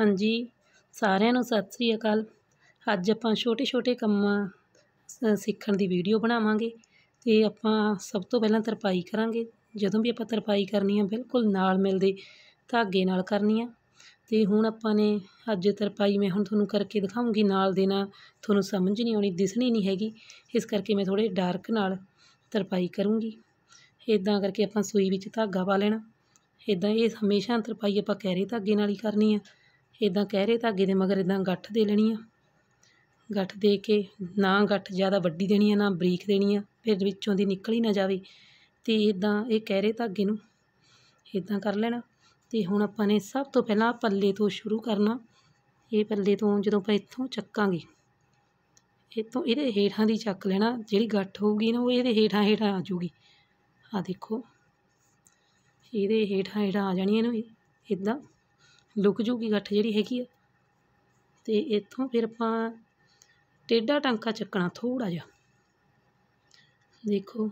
ਹਾਂਜੀ ਸਾਰਿਆਂ ਨੂੰ ਸਤਿ ਸ੍ਰੀ ਅਕਾਲ ਅੱਜ ਆਪਾਂ ਛੋਟੇ ਛੋਟੇ ਕੰਮਾਂ ਸਿੱਖਣ ਦੀ ਵੀਡੀਓ ਬਣਾਵਾਂਗੇ ਤੇ ਆਪਾਂ ਸਭ ਤੋਂ ਪਹਿਲਾਂ ਤਰਪਾਈ ਕਰਾਂਗੇ ਜਦੋਂ ਵੀ ਆਪਾਂ ਤਰਪਾਈ ਕਰਨੀ ਆ ਬਿਲਕੁਲ ਨਾਲ ਮਿਲਦੇ ਧਾਗੇ ਨਾਲ ਕਰਨੀ ਆ ਤੇ ਹੁਣ ਆਪਾਂ ਨੇ ਅੱਜ ਤਰਪਾਈ ਮੈਂ ਹੁਣ ਤੁਹਾਨੂੰ ਕਰਕੇ ਦਿਖਾਉਂਗੀ ਨਾਲ ਦੇ ਨਾਲ ਤੁਹਾਨੂੰ ਸਮਝ ਨਹੀਂ ਆਉਣੀ ਦਿਸਣੀ ਨਹੀਂ ਹੈਗੀ ਇਸ ਕਰਕੇ ਮੈਂ ਥੋੜੇ ਡਾਰਕ ਨਾਲ ਤਰਪਾਈ ਕਰੂੰਗੀ ਇਦਾਂ ਕਰਕੇ ਆਪਾਂ ਸੂਈ ਵਿੱਚ ਧਾਗਾ ਪਾ ਲੈਣਾ ਇਦਾਂ ਇਹ ਹਮੇਸ਼ਾ ਤਰਪਾਈ ਆਪਾਂ ਕਹਿਰੇ ਧਾਗੇ ਨਾਲ ਹੀ ਕਰਨੀ ਆ ਇੱਦਾਂ ਕਹਿਰੇ ਧਾਗੇ ਦੇ ਮਗਰ ਇਦਾਂ ਗੱਠ ਦੇ ਲੈਣੀ ਆ ਗੱਠ ਦੇ ਕੇ ਨਾ ਗੱਠ ਜ਼ਿਆਦਾ ਵੱਡੀ ਦੇਣੀ ਆ ਨਾ ਬਰੀਕ ਦੇਣੀ ਆ ਫਿਰ ਵਿੱਚੋਂ ਦੀ ਨਿਕਲ ਹੀ ਨਾ ਜਾਵੇ ਤੇ ਇਦਾਂ ਇਹ ਕਹਿਰੇ ਧਾਗੇ ਨੂੰ ਇਦਾਂ ਕਰ ਲੈਣਾ ਤੇ ਹੁਣ ਆਪਾਂ ਨੇ ਸਭ ਤੋਂ ਪਹਿਲਾਂ ਪੱਲੇ ਤੋਂ ਸ਼ੁਰੂ ਕਰਨਾ ਇਹ ਪੱਲੇ ਤੋਂ ਜਦੋਂ ਆਪਾਂ ਇੱਥੋਂ ਚੱਕਾਂਗੇ ਇੱਥੋਂ ਇਹਦੇ ਹੇਠਾਂ ਦੀ ਚੱਕ ਲੈਣਾ ਜਿਹੜੀ ਗੱਠ ਹੋਊਗੀ ਨਾ ਉਹ ਇਹਦੇ ਹੇਠਾਂ ਹੇਠਾਂ ਆ ਜਾਊਗੀ ਆ ਦੇਖੋ ਇਹਦੇ ਹੇਠਾਂ ਹੇਠਾਂ ਆ ਜਾਣੀ ਇਹਨੂੰ ਇਦਾਂ ਲੁਕ ਜੂਗੀ ਗੱਠ ਜਿਹੜੀ ਹੈਗੀ ਆ ਤੇ ਇੱਥੋਂ ਫਿਰ ਆਪਾਂ ਟੇਢਾ ਟਾਂਕਾ ਚੱਕਣਾ ਥੋੜਾ ਜਿਹਾ ਦੇਖੋ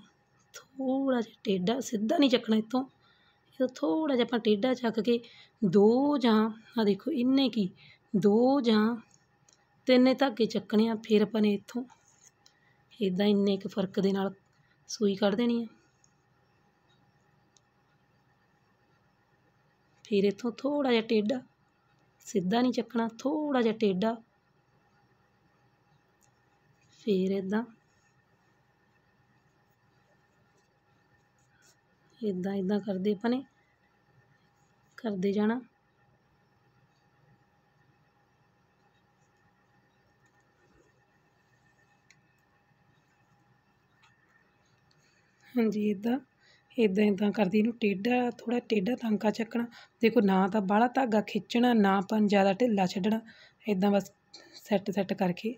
ਥੋੜਾ ਜਿਹਾ ਟੇਢਾ ਸਿੱਧਾ ਨਹੀਂ ਚੱਕਣਾ ਇੱਥੋਂ ਇਹ ਥੋੜਾ ਜਿਹਾ ਆਪਾਂ ਟੇਢਾ ਚੱਕ ਕੇ ਦੋ ਜਾਂ ਆ ਦੇਖੋ ਇੰਨੇ ਕੀ ਦੋ ਜਾਂ ਤਿੰਨੇ ਧਾਗੇ ਚੱਕਣੇ ਆ ਫਿਰ ਆਪਾਂ ਨੇ ਇੱਥੋਂ ਇਦਾਂ ਇੰਨੇ ਇੱਕ ਫਰਕ ਦੇ ਨਾਲ ਸੂਈ ਕੱਢ ਦੇਣੀ ਆ ਫਿਰ ਇਥੋਂ ਥੋੜਾ ਜਿਹਾ ਟੇਢਾ ਸਿੱਧਾ ਨਹੀਂ ਚੱਕਣਾ ਥੋੜਾ ਜਿਹਾ ਟੇਢਾ ਫਿਰ ਇਦਾਂ ਇਦਾਂ ਇਦਾਂ ਕਰਦੇ ਆਪਾਂ ਨੇ ਕਰਦੇ ਜਾਣਾ ਹਾਂਜੀ ਇਦਾਂ ਇਦਾਂ ਇਦਾਂ ਕਰਦੀ ਇਹਨੂੰ ਟੇਢਾ ਥੋੜ੍ਹਾ ਟੇਢਾ ਟਾਂਕਾ ਚੱਕਣਾ ਦੇਖੋ ਨਾ ਤਾਂ ਬਾਹਲਾ ਧਾਗਾ ਖਿੱਚਣਾ ਨਾ ਆਪਾਂ ਜ਼ਿਆਦਾ ਢਿੱਲਾ ਛੱਡਣਾ ਇਦਾਂ ਬਸ ਸੈੱਟ ਸੈੱਟ ਕਰਕੇ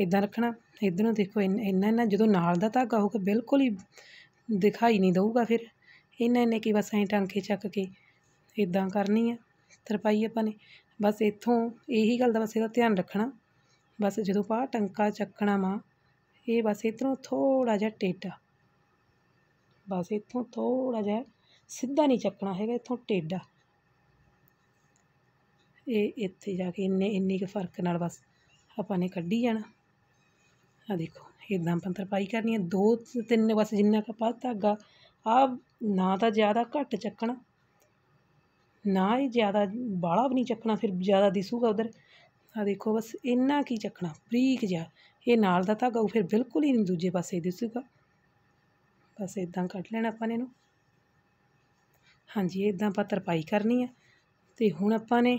ਇਦਾਂ ਰੱਖਣਾ ਇਧਰ ਨੂੰ ਦੇਖੋ ਇੰਨਾ ਇੰਨਾ ਜਦੋਂ ਨਾਲ ਦਾ ਧਾਗਾ ਹੋਊਗਾ ਬਿਲਕੁਲ ਹੀ ਦਿਖਾਈ ਨਹੀਂ ਦਊਗਾ ਫਿਰ ਇੰਨਾ ਇੰਨੇ ਕੀ ਬਸ ਐਂ ਟਾਂਕੇ ਚੱਕ ਕੇ ਇਦਾਂ ਕਰਨੀ ਆ ਤਰਪਾਈ ਆਪਾਂ ਨੇ ਬਸ ਇੱਥੋਂ ਇਹੀ ਗੱਲ ਦਾ ਬਸ ਇਹਦਾ ਧਿਆਨ ਰੱਖਣਾ ਬਸ ਜਦੋਂ ਪਾ ਟੰਕਾ ਚੱਕਣਾ ਮਾ ਇਹ ਬਸ ਇਧਰੋਂ ਥੋੜਾ ਜਿਹਾ ਟੇਢਾ बस इतों थोड़ा जहा सीधा नहीं चकना है इतों टेढ़ा ये इतने जाके इन्ने इन्नी क फर्क न बस आपने क्ढ़ी जाना आ देखो इदा अपन तरपाई करनी है दो तीन बस जिन्ना कपा धागा आ ना तो ज़्यादा घट चकना ना ही ज़्यादा बाला भी नहीं चकना फिर ज़्यादा दिसूगा उधर आ देखो बस इन्ना की चकना बरीक जहा यह नाल धागा फिर बिल्कुल ही नहीं दूजे पास दिसूगा ਬਸ ਇਦਾਂ ਕੱਢ ਲੈਣਾ ਆਪਾਂ ਨੇ ਇਹਨੂੰ ਹਾਂਜੀ ਇਦਾਂ ਆਪਾਂ ਤਰਪਾਈ ਕਰਨੀ ਆ ਤੇ ਹੁਣ ਆਪਾਂ ਨੇ